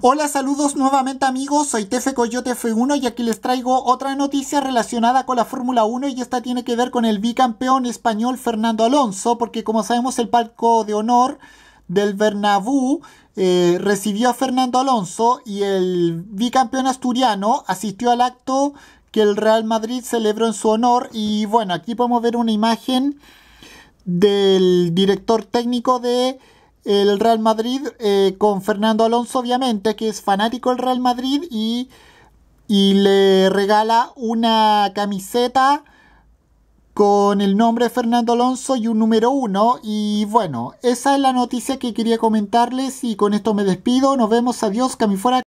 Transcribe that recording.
Hola, saludos nuevamente amigos, soy Tefe Coyote F1 y aquí les traigo otra noticia relacionada con la Fórmula 1 y esta tiene que ver con el bicampeón español Fernando Alonso, porque como sabemos el palco de honor del Bernabú eh, recibió a Fernando Alonso y el bicampeón asturiano asistió al acto que el Real Madrid celebró en su honor y bueno, aquí podemos ver una imagen del director técnico de el Real Madrid eh, con Fernando Alonso, obviamente, que es fanático del Real Madrid y, le regala una camiseta con el nombre Fernando Alonso y un número uno. Y bueno, esa es la noticia que quería comentarles y con esto me despido. Nos vemos, adiós, Camifuera.